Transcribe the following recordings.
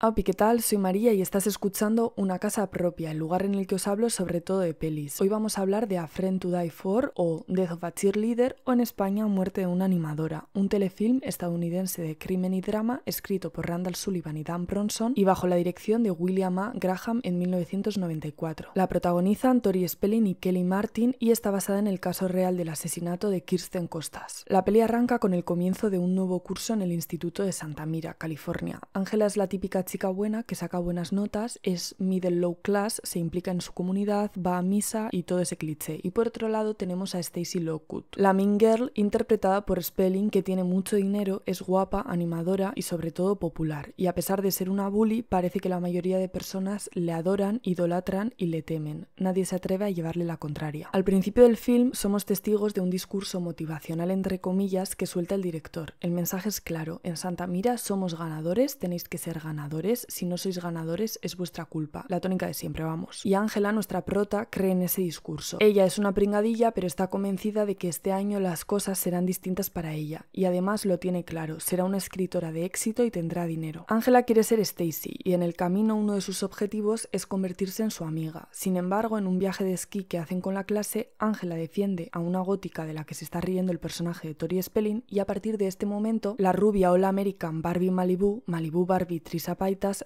Hola, ah, ¿qué tal? Soy María y estás escuchando Una Casa Propia, el lugar en el que os hablo sobre todo de pelis. Hoy vamos a hablar de A Friend to Die For o Death of a Cheerleader o en España Muerte de una animadora, un telefilm estadounidense de crimen y drama escrito por Randall Sullivan y Dan Bronson y bajo la dirección de William A. Graham en 1994. La protagonizan Tori Spelling y Kelly Martin y está basada en el caso real del asesinato de Kirsten Costas. La peli arranca con el comienzo de un nuevo curso en el Instituto de Santa Mira, California. Ángela es la típica chica buena que saca buenas notas, es middle low class, se implica en su comunidad, va a misa y todo ese cliché. Y por otro lado tenemos a Stacy Lockwood, la mean girl interpretada por Spelling que tiene mucho dinero, es guapa, animadora y sobre todo popular. Y a pesar de ser una bully, parece que la mayoría de personas le adoran, idolatran y le temen. Nadie se atreve a llevarle la contraria. Al principio del film somos testigos de un discurso motivacional entre comillas que suelta el director. El mensaje es claro, en Santa Mira somos ganadores, tenéis que ser ganadores si no sois ganadores es vuestra culpa. La tónica de siempre, vamos. Y Ángela, nuestra prota, cree en ese discurso. Ella es una pringadilla, pero está convencida de que este año las cosas serán distintas para ella. Y además lo tiene claro, será una escritora de éxito y tendrá dinero. Ángela quiere ser Stacy, y en el camino uno de sus objetivos es convertirse en su amiga. Sin embargo, en un viaje de esquí que hacen con la clase, Ángela defiende a una gótica de la que se está riendo el personaje de Tori Spelling, y a partir de este momento, la rubia All American Barbie Malibu, Malibu Barbie Trisa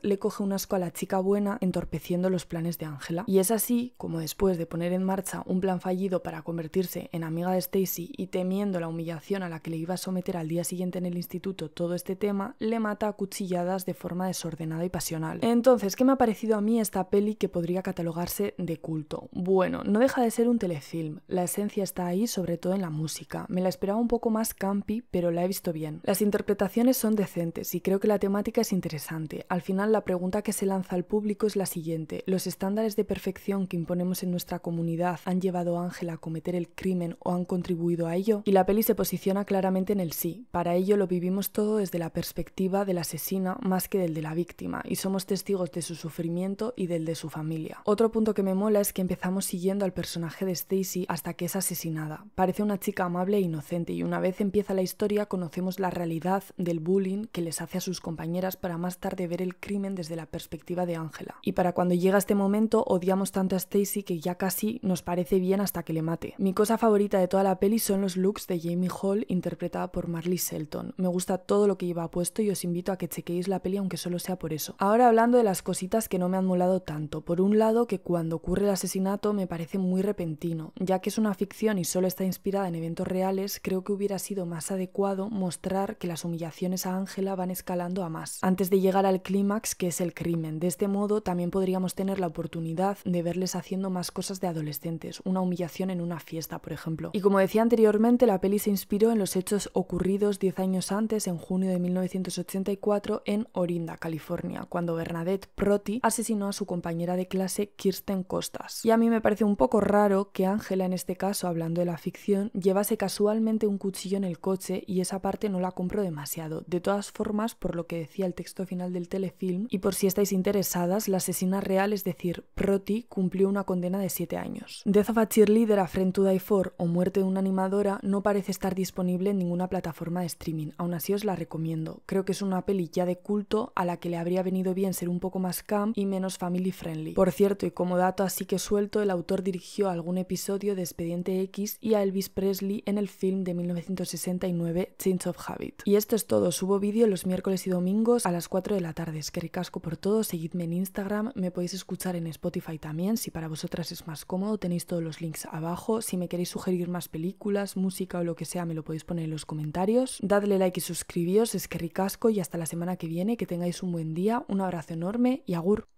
le coge un asco a la chica buena, entorpeciendo los planes de Ángela. Y es así como después de poner en marcha un plan fallido para convertirse en amiga de Stacy y temiendo la humillación a la que le iba a someter al día siguiente en el instituto todo este tema, le mata a cuchilladas de forma desordenada y pasional. Entonces, ¿qué me ha parecido a mí esta peli que podría catalogarse de culto? Bueno, no deja de ser un telefilm, la esencia está ahí sobre todo en la música. Me la esperaba un poco más campi, pero la he visto bien. Las interpretaciones son decentes y creo que la temática es interesante. Al final, la pregunta que se lanza al público es la siguiente. ¿Los estándares de perfección que imponemos en nuestra comunidad han llevado a Ángela a cometer el crimen o han contribuido a ello? Y la peli se posiciona claramente en el sí. Para ello lo vivimos todo desde la perspectiva del asesino más que del de la víctima y somos testigos de su sufrimiento y del de su familia. Otro punto que me mola es que empezamos siguiendo al personaje de Stacy hasta que es asesinada. Parece una chica amable e inocente y una vez empieza la historia conocemos la realidad del bullying que les hace a sus compañeras para más tarde ver el crimen desde la perspectiva de Ángela. Y para cuando llega este momento, odiamos tanto a Stacy que ya casi nos parece bien hasta que le mate. Mi cosa favorita de toda la peli son los looks de Jamie Hall interpretada por Marley Shelton. Me gusta todo lo que lleva puesto y os invito a que chequeéis la peli aunque solo sea por eso. Ahora hablando de las cositas que no me han molado tanto. Por un lado, que cuando ocurre el asesinato me parece muy repentino. Ya que es una ficción y solo está inspirada en eventos reales, creo que hubiera sido más adecuado mostrar que las humillaciones a Ángela van escalando a más. Antes de llegar al clímax que es el crimen. De este modo también podríamos tener la oportunidad de verles haciendo más cosas de adolescentes, una humillación en una fiesta, por ejemplo. Y como decía anteriormente, la peli se inspiró en los hechos ocurridos 10 años antes, en junio de 1984, en Orinda, California, cuando Bernadette Proti asesinó a su compañera de clase Kirsten Costas. Y a mí me parece un poco raro que Ángela, en este caso, hablando de la ficción, llevase casualmente un cuchillo en el coche y esa parte no la compró demasiado. De todas formas, por lo que decía el texto final del telefilm y por si estáis interesadas, la asesina real, es decir, Proti, cumplió una condena de 7 años. Death of a Cheerleader a Friend to Die For o Muerte de una animadora no parece estar disponible en ninguna plataforma de streaming, aún así os la recomiendo. Creo que es una peli ya de culto a la que le habría venido bien ser un poco más calm y menos family friendly. Por cierto, y como dato así que suelto, el autor dirigió algún episodio de Expediente X y a Elvis Presley en el film de 1969 Change of Habit. Y esto es todo, subo vídeo los miércoles y domingos a las 4 de la tarde tardes, ricasco por todo, seguidme en Instagram, me podéis escuchar en Spotify también, si para vosotras es más cómodo, tenéis todos los links abajo, si me queréis sugerir más películas, música o lo que sea, me lo podéis poner en los comentarios, dadle like y suscribíos, es ricasco y hasta la semana que viene, que tengáis un buen día, un abrazo enorme y agur.